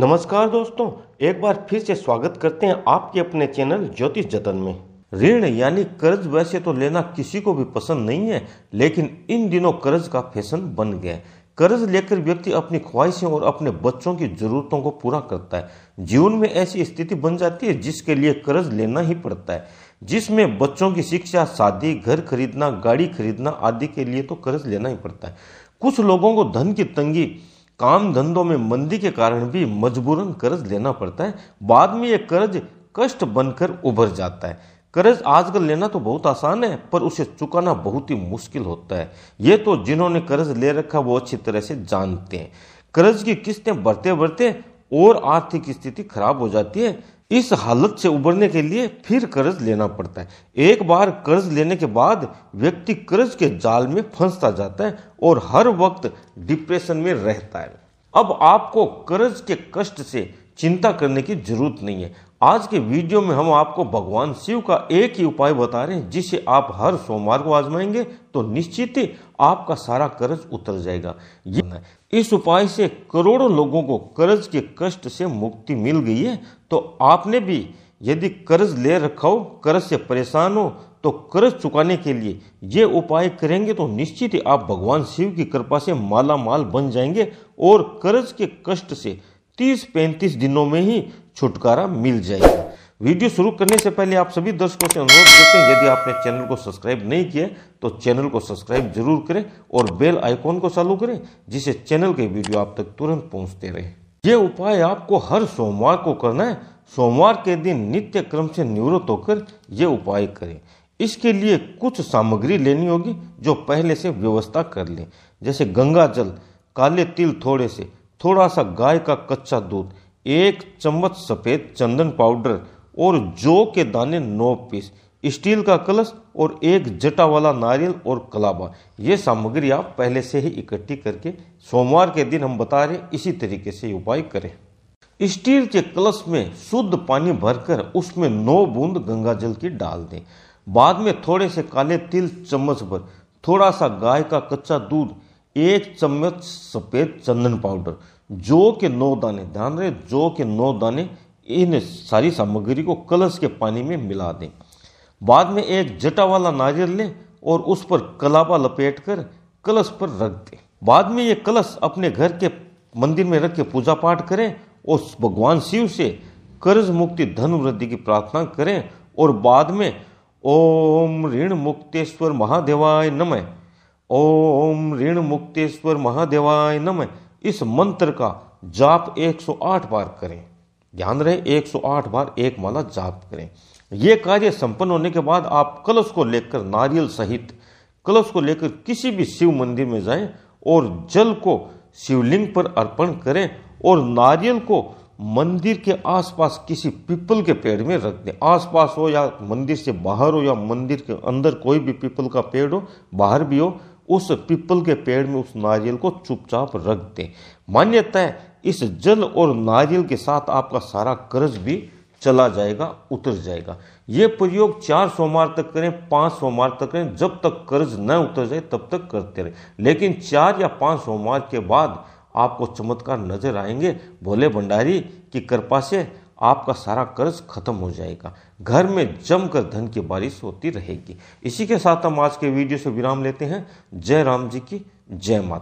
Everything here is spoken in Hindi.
नमस्कार दोस्तों एक बार फिर से स्वागत करते हैं आपके अपने चैनल ज्योतिष जतन में ऋण यानी कर्ज वैसे तो लेना किसी को भी पसंद नहीं है लेकिन इन दिनों कर्ज का फैशन बन गया है कर्ज लेकर व्यक्ति अपनी ख्वाहिशें और अपने बच्चों की जरूरतों को पूरा करता है जीवन में ऐसी स्थिति बन जाती है जिसके लिए कर्ज लेना ही पड़ता है जिसमें बच्चों की शिक्षा शादी घर खरीदना गाड़ी खरीदना आदि के लिए तो कर्ज लेना ही पड़ता है कुछ लोगों को धन की तंगी काम धंधों में मंदी के कारण भी मजबूरन कर्ज लेना पड़ता है बाद में ये कर्ज कष्ट बनकर उभर जाता है कर्ज आजकल लेना तो बहुत आसान है पर उसे चुकाना बहुत ही मुश्किल होता है ये तो जिन्होंने कर्ज ले रखा वो अच्छी तरह से जानते हैं कर्ज की किस्तें बढ़ते बढ़ते और आर्थिक स्थिति खराब हो जाती है इस हालत से उबरने के लिए फिर कर्ज लेना पड़ता है एक बार कर्ज लेने के बाद व्यक्ति कर्ज के जाल में फंसता जाता है और हर वक्त डिप्रेशन में रहता है अब आपको कर्ज के कष्ट से चिंता करने की जरूरत नहीं है आज के वीडियो में हम आपको भगवान शिव का एक ही उपाय बता रहे हैं जिसे आप हर सोमवार को आजमाएंगे तो निश्चित ही आपका सारा कर्ज उतर जाएगा इस उपाय से करोड़ों लोगों को कर्ज के कष्ट से मुक्ति मिल गई है तो आपने भी यदि कर्ज ले रखा हो कर्ज से परेशान हो तो कर्ज चुकाने के लिए ये उपाय करेंगे तो निश्चित ही आप भगवान शिव की कृपा से माला माल बन जाएंगे और कर्ज के कष्ट से तीस पैंतीस दिनों में ही छुटकारा मिल जाएगा वीडियो शुरू करने से पहले आप सभी दर्शकों से अनुरोध करते हैं यदि आपने चैनल को सब्सक्राइब नहीं किया तो चैनल को सब्सक्राइब जरूर करें और बेल आइकॉन को चालू करें जिससे चैनल के वीडियो आप तक तुरंत पहुंचते रहे ये उपाय आपको हर सोमवार को करना है सोमवार के दिन नित्य क्रम से निवृत्त होकर ये उपाय करें इसके लिए कुछ सामग्री लेनी होगी जो पहले से व्यवस्था कर लें जैसे गंगा जल काले तिल थोड़े से थोड़ा सा गाय का कच्चा दूध एक चम्मच सफ़ेद चंदन पाउडर और जो के दाने नौ पीस स्टील का कलश और एक जटा वाला नारियल और कलाबा ये सामग्री आप पहले से ही इकट्ठी करके सोमवार के दिन हम बता रहे इसी तरीके से उपाय करें स्टील के कलश में शुद्ध पानी भरकर उसमें नौ बूंद गंगा जल की डाल दें बाद में थोड़े से काले तिल चम्मच भर थोड़ा सा गाय का कच्चा दूध एक चम्मच सफेद चंदन पाउडर जो के नौ दाने ध्यान रहे जो के नौ दाने इन सारी सामग्री को कलश के पानी में मिला दें बाद में एक जटा वाला नारियल लें और उस पर कलाबा लपेट कर कलश पर रख दें बाद में ये कलश अपने घर के मंदिर में रख के पूजा पाठ करें और भगवान शिव से कर्ज मुक्ति धन वृद्धि की प्रार्थना करें और बाद में ओम ऋण मुक्तेश्वर महादेवाय नमः ओम ऋण मुक्तेश्वर महादेवाय नमः इस मंत्र का जाप 108 बार करें ध्यान रहे 108 बार एक माला जाप करें यह कार्य संपन्न होने के बाद आप कलश को लेकर नारियल सहित कलश को लेकर किसी भी शिव मंदिर में जाएं और जल को शिवलिंग पर अर्पण करें और नारियल को मंदिर के आसपास किसी पीपल के पेड़ में रख दें आसपास हो या मंदिर से बाहर हो या मंदिर के अंदर कोई भी पीपल का पेड़ हो बाहर भी हो उस पीपल के पेड़ में उस नारियल को चुपचाप रख दें मान्यता है इस जल और नारियल के साथ आपका सारा कर्ज भी चला जाएगा उतर जाएगा ये प्रयोग चार सोमवार तक करें पांच सोमवार तक करें जब तक कर्ज न उतर जाए तब तक करते रहें लेकिन चार या पांच सोमवार के बाद आपको चमत्कार नजर आएंगे भोले भंडारी की कृपा से आपका सारा कर्ज खत्म हो जाएगा घर में जमकर धन की बारिश होती रहेगी इसी के साथ हम आज के वीडियो से विराम लेते हैं जय राम जी की जय माता